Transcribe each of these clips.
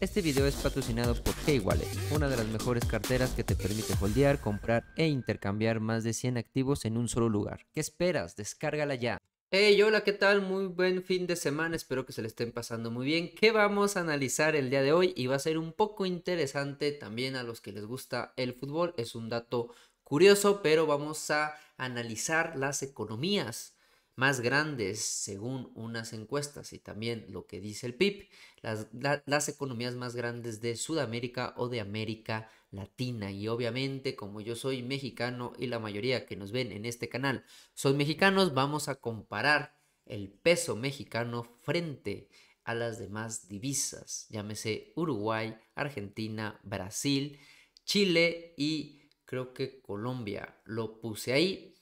Este video es patrocinado por Keywallet, una de las mejores carteras que te permite holdear, comprar e intercambiar más de 100 activos en un solo lugar. ¿Qué esperas? Descárgala ya. Hey, hola, ¿qué tal? Muy buen fin de semana, espero que se le estén pasando muy bien. ¿Qué vamos a analizar el día de hoy? Y va a ser un poco interesante también a los que les gusta el fútbol, es un dato curioso, pero vamos a analizar las economías más grandes según unas encuestas y también lo que dice el PIB, las, economías más grandes de Sudamérica o de América Latina. Y obviamente como yo soy mexicano y la mayoría que nos ven en este canal son mexicanos, vamos a comparar el peso mexicano frente a las demás divisas, llámese Uruguay, Argentina, Brasil, Chile y creo que Colombia. Lo puse ahí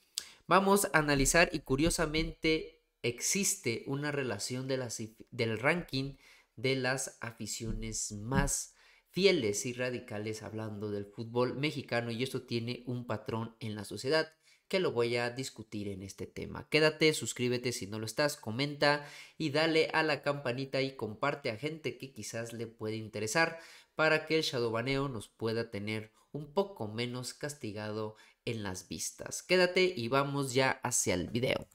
Vamos a analizar y curiosamente existe una relación de del ranking de las aficiones más fieles y radicales hablando del fútbol mexicano y esto tiene un patrón en la sociedad que lo voy a discutir en este tema. Quédate, suscríbete si no lo estás, comenta y dale a la campanita y comparte a gente que quizás le puede interesar para que el shadowbaneo nos pueda tener un poco menos castigado en las vistas. Quédate y vamos ya hacia el video.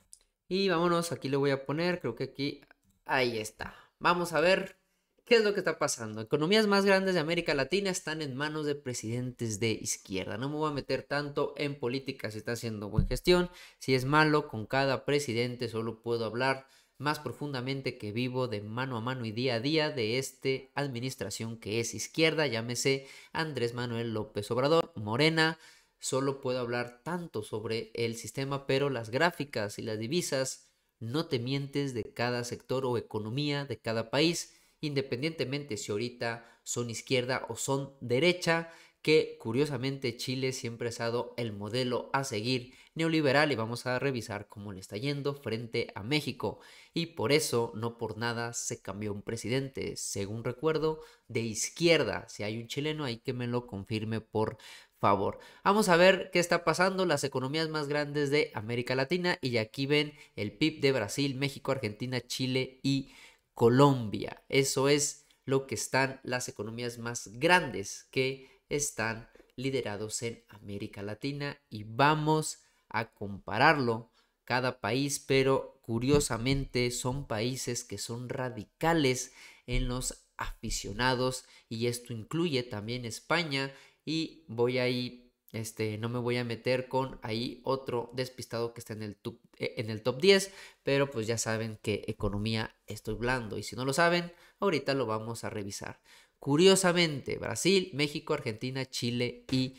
Y vámonos, aquí le voy a poner, creo que aquí, ahí está. Vamos a ver qué es lo que está pasando. Economías más grandes de América Latina están en manos de presidentes de izquierda. No me voy a meter tanto en política si está haciendo buena gestión, si es malo, con cada presidente solo puedo hablar más profundamente que vivo de mano a mano y día a día de esta administración que es izquierda, llámese Andrés Manuel López Obrador, Morena, solo puedo hablar tanto sobre el sistema, pero las gráficas y las divisas no te mientes de cada sector o economía de cada país, independientemente si ahorita son izquierda o son derecha, que curiosamente Chile siempre ha sido el modelo a seguir neoliberal y vamos a revisar cómo le está yendo frente a México. Y por eso, no por nada, se cambió un presidente, según recuerdo, de izquierda. Si hay un chileno ahí que me lo confirme por favor. Vamos a ver qué está pasando las economías más grandes de América Latina y aquí ven el PIB de Brasil, México, Argentina, Chile y Colombia. Eso es lo que están las economías más grandes que están liderados en América Latina y vamos a compararlo cada país, pero curiosamente son países que son radicales en los aficionados y esto incluye también España y voy ahí, este, no me voy a meter con ahí otro despistado que está en el, top, eh, en el top 10, pero pues ya saben que economía estoy blando y si no lo saben, ahorita lo vamos a revisar. Curiosamente, Brasil, México, Argentina, Chile y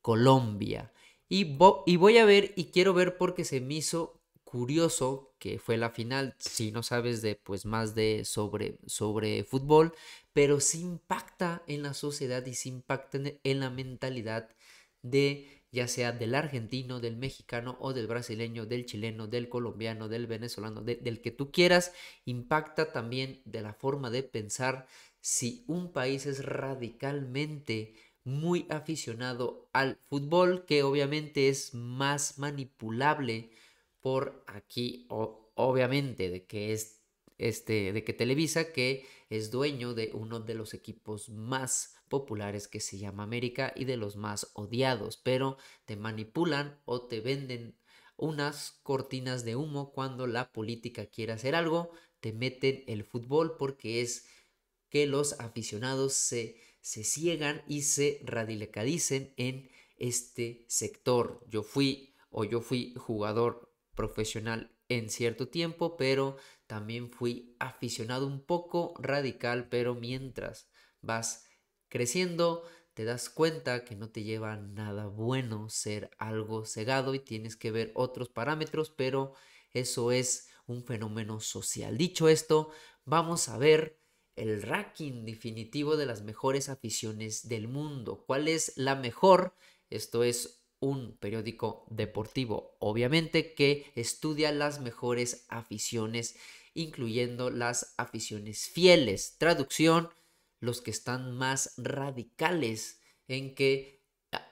Colombia. Y, y voy a ver y quiero ver porque se me hizo curioso que fue la final, si no sabes de pues más de sobre, sobre fútbol, pero sí impacta en la sociedad y sí impacta en, la mentalidad de ya sea del argentino, del mexicano o del brasileño, del chileno, del colombiano, del venezolano, del que tú quieras, impacta también de la forma de pensar si un país es radicalmente muy aficionado al fútbol, que obviamente es más manipulable por aquí, obviamente, de que es este, de que Televisa, que es dueño de uno de los equipos más populares que se llama América y de los más odiados, pero te manipulan o te venden unas cortinas de humo cuando la política quiere hacer algo, te meten el fútbol porque es que los aficionados se, se ciegan y se radicadicen en este sector. Yo fui o yo fui jugador profesional en cierto tiempo, pero también fui aficionado un poco radical, pero mientras vas creciendo, te das cuenta que no te lleva nada bueno ser algo cegado y tienes que ver otros parámetros, pero eso es un fenómeno social. Dicho esto, vamos a ver el ranking definitivo de las mejores aficiones del mundo. ¿Cuál es la mejor? Esto es un periódico deportivo, obviamente que estudia las mejores aficiones, incluyendo las aficiones fieles. Traducción, los que están más radicales en que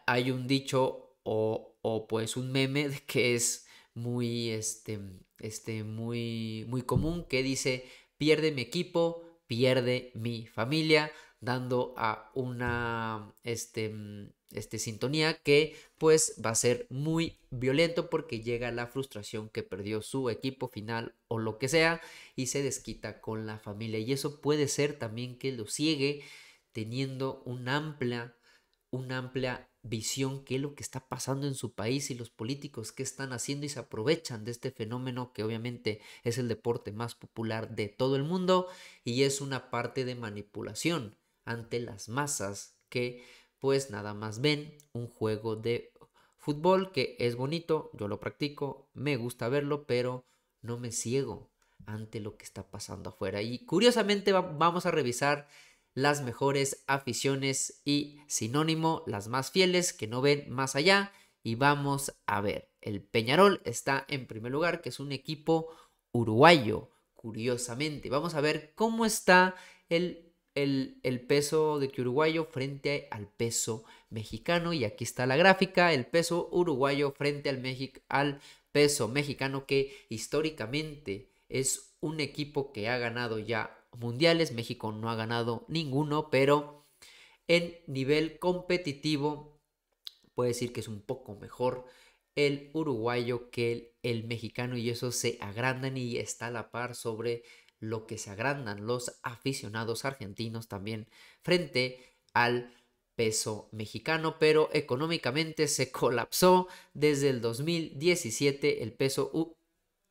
hay un dicho o, pues un meme que es muy, este, este, muy, muy común que dice, pierde mi equipo, pierde mi familia, dando a una este, mm, este, sintonía que pues va a ser muy violento porque llega la frustración que perdió su equipo final o lo que sea y se desquita con la familia y eso puede ser también que lo sigue teniendo una amplia una amplia visión que es lo que está pasando en su país y los políticos que están haciendo y se aprovechan de este fenómeno que obviamente es el deporte más popular de todo el mundo y es una parte de manipulación ante las masas que pues nada más ven un juego de fútbol que es bonito, yo lo practico, me gusta verlo, pero no me ciego ante lo que está pasando afuera. Y curiosamente vamos a revisar las mejores aficiones y sinónimo, las más fieles que no ven más allá. Y vamos a ver, el Peñarol está en primer lugar, que es un equipo uruguayo, curiosamente. Vamos a ver cómo está el el, peso de uruguayo frente al peso mexicano. Y aquí está la gráfica, el peso uruguayo frente al, al peso mexicano, que históricamente es un equipo que ha ganado ya mundiales. México no ha ganado ninguno, pero en nivel competitivo puede decir que es un poco mejor el uruguayo que el, el mexicano y eso se agrandan y está a la par sobre lo que se agrandan los aficionados argentinos también frente al peso mexicano, pero económicamente se colapsó desde el 2017 el peso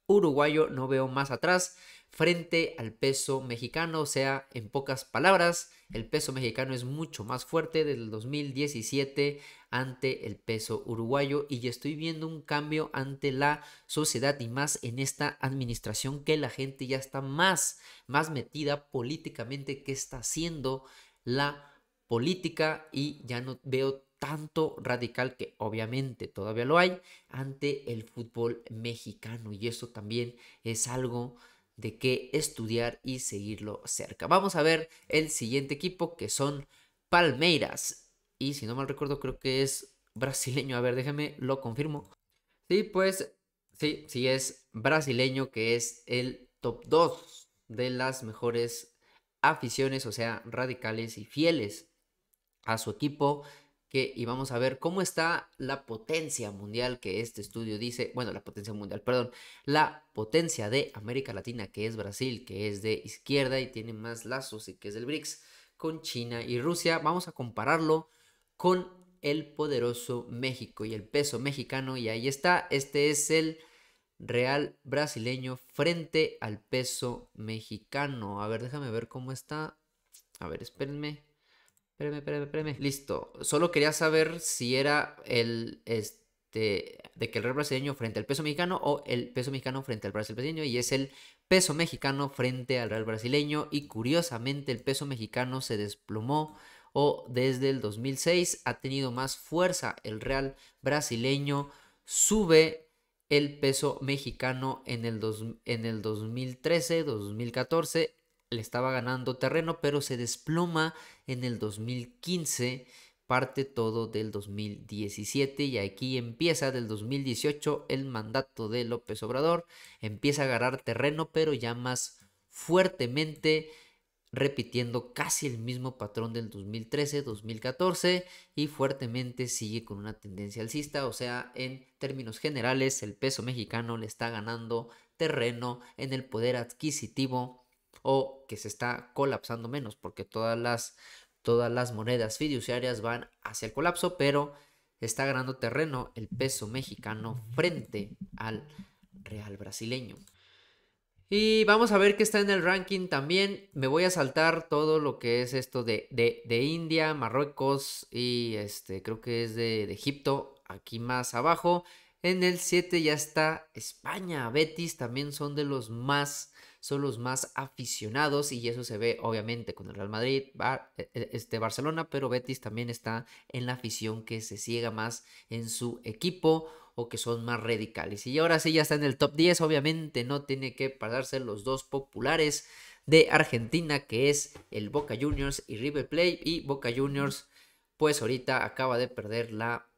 uruguayo, no veo más atrás, frente al peso mexicano, o sea, en pocas palabras, el peso mexicano es mucho más fuerte desde el 2017 ante el peso uruguayo y ya estoy viendo un cambio ante la sociedad y más en esta administración que la gente ya está más, más metida políticamente que está haciendo la política y ya no veo tanto radical que obviamente todavía lo hay ante el fútbol mexicano y eso también es algo de qué estudiar y seguirlo cerca. Vamos a ver el siguiente equipo que son Palmeiras. Y si no mal recuerdo, creo que es brasileño. A ver, déjeme lo confirmo. Sí, pues, sí, sí es brasileño que es el top 2 de las mejores aficiones, o sea, radicales y fieles a su equipo y vamos a ver cómo está la potencia mundial que este estudio dice, bueno, la potencia mundial, perdón, la potencia de América Latina, que es Brasil, que es de izquierda y tiene más lazos y que es del BRICS, con China y Rusia. Vamos a compararlo con el poderoso México y el peso mexicano. Y ahí está, este es el real brasileño frente al peso mexicano. A ver, déjame ver cómo está. A ver, espérenme. Espérame, espérame, espérame. Listo. Solo quería saber si era el. Este, de que el real brasileño frente al peso mexicano o el peso mexicano frente al Brasil brasileño. Y es el peso mexicano frente al real brasileño. Y curiosamente, el peso mexicano se desplomó o desde el 2006 ha tenido más fuerza el real brasileño. Sube el peso mexicano en el, en el 2013, 2014 le estaba ganando terreno, pero se desploma en el 2015, parte todo del 2017 y aquí empieza del 2018 el mandato de López Obrador, empieza a agarrar terreno, pero ya más fuertemente repitiendo casi el mismo patrón del 2013-2014 y fuertemente sigue con una tendencia alcista, o sea, en términos generales el peso mexicano le está ganando terreno en el poder adquisitivo o que se está colapsando menos porque todas las, todas las monedas fiduciarias van hacia el colapso, pero está ganando terreno el peso mexicano frente al real brasileño. Y vamos a ver qué está en el ranking también. Me voy a saltar todo lo que es esto de, India, Marruecos y este creo que es de Egipto aquí más abajo. En el 7 ya está España, Betis también son de los más son los más aficionados y eso se ve obviamente con el Real Madrid, e, e, este Barcelona, pero Betis también está en la afición que se ciega más en su equipo o que son más radicales. Y ahora sí ya está en el top 10, obviamente no tiene que pararse los dos populares de Argentina que es el Boca Juniors y River Plate y Boca Juniors pues ahorita acaba de perder la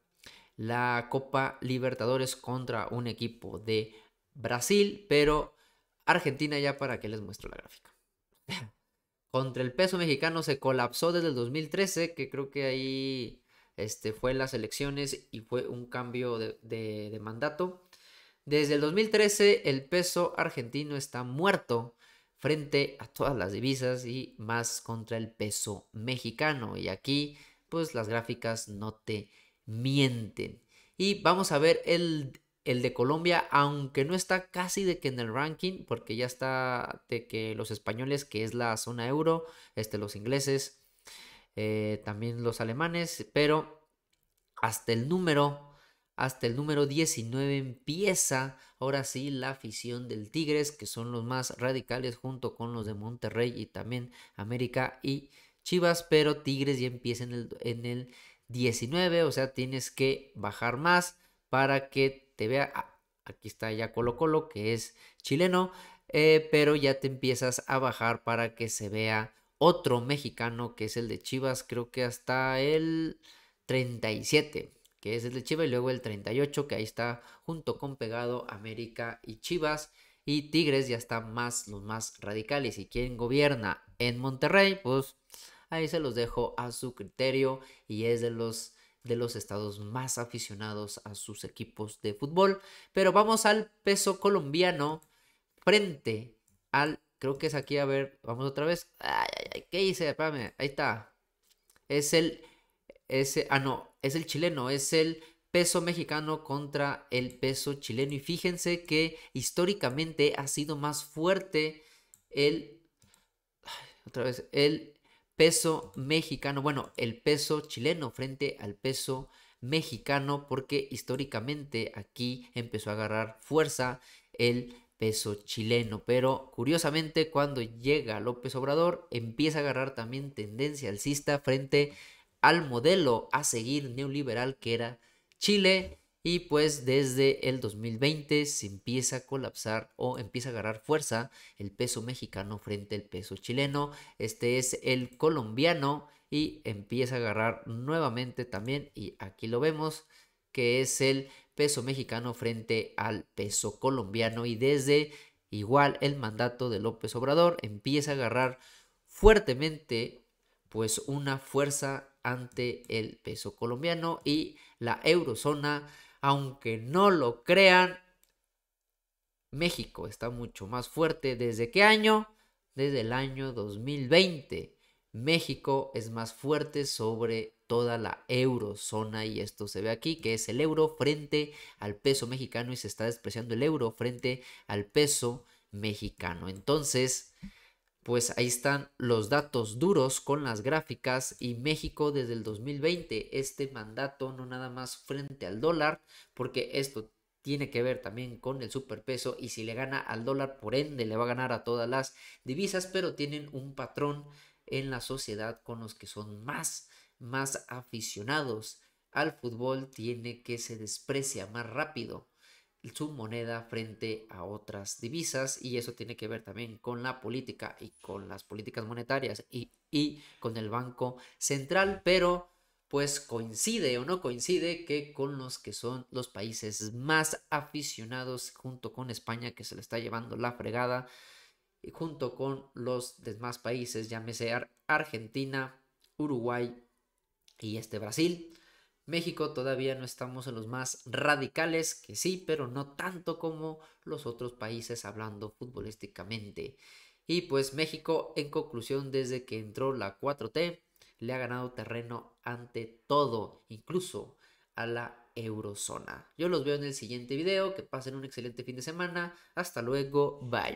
la Copa Libertadores contra un equipo de Brasil, pero Argentina ya para que les muestro la gráfica. contra el peso mexicano se colapsó desde el 2013, que creo que ahí este, fue las elecciones y fue un cambio de, de mandato. Desde el 2013 el peso argentino está muerto frente a todas las divisas y más contra el peso mexicano. Y aquí pues las gráficas no te mienten. Y vamos a ver el, de Colombia, aunque no está casi de que en el ranking, porque ya está de que los españoles, que es la zona euro, este, los ingleses, eh, también los alemanes, pero hasta el número, hasta el número 19 empieza ahora sí la afición del Tigres, que son los más radicales junto con los de Monterrey y también América y Chivas, pero Tigres ya empieza el, en el 19, o sea, tienes que bajar más para que te vea. Ah, aquí está ya Colo Colo, que es chileno, eh, pero ya te empiezas a bajar para que se vea otro mexicano, que es el de Chivas, creo que hasta el 37, que es el de Chivas, y luego el 38, que ahí está junto con pegado América y Chivas. Y Tigres ya está más los más radicales. Y quien gobierna en Monterrey, pues Ahí se los dejo a su criterio y es de los de los estados más aficionados a sus equipos de fútbol. Pero vamos al peso colombiano frente al, creo que es aquí, a ver, vamos otra vez. Ay, ay, ¿qué hice? ahí está. Es el, ese, ah no, es el chileno, es el peso mexicano contra el peso chileno. Y fíjense que históricamente ha sido más fuerte el, otra vez, el peso mexicano, bueno, el peso chileno frente al peso mexicano, porque históricamente aquí empezó a agarrar fuerza el peso chileno. Pero curiosamente, cuando llega López Obrador, empieza a agarrar también tendencia alcista frente al modelo a seguir neoliberal que era Chile. Y pues desde el 2020 se empieza a colapsar o empieza a agarrar fuerza el peso mexicano frente al peso chileno. Este es el colombiano y empieza a agarrar nuevamente también. Y aquí lo vemos que es el peso mexicano frente al peso colombiano. Y desde igual el mandato de López Obrador empieza a agarrar fuertemente pues una fuerza ante el peso colombiano y la eurozona aunque no lo crean, México está mucho más fuerte. ¿Desde qué año? Desde el año 2020. México es más fuerte sobre toda la eurozona y esto se ve aquí que es el euro frente al peso mexicano y se está despreciando el euro frente al peso mexicano. Entonces, pues ahí están los datos duros con las gráficas y México desde el 2020, este mandato no nada más frente al dólar, porque esto tiene que ver también con el superpeso y si le gana al dólar, por ende le va a ganar a todas las divisas, pero tienen un patrón en la sociedad con los que son más, más aficionados al fútbol, tiene que se desprecia más rápido su moneda frente a otras divisas y eso tiene que ver también con la política y con las políticas monetarias y, con el Banco Central, pero pues coincide o no coincide que con los que son los países más aficionados junto con España que se le está llevando la fregada y junto con los demás países, llámese Argentina, Uruguay y este Brasil México todavía no estamos en los más radicales, que sí, pero no tanto como los otros países hablando futbolísticamente. Y pues México, en conclusión, desde que entró la 4T, le ha ganado terreno ante todo, incluso a la eurozona. Yo los veo en el siguiente video, que pasen un excelente fin de semana, hasta luego, bye.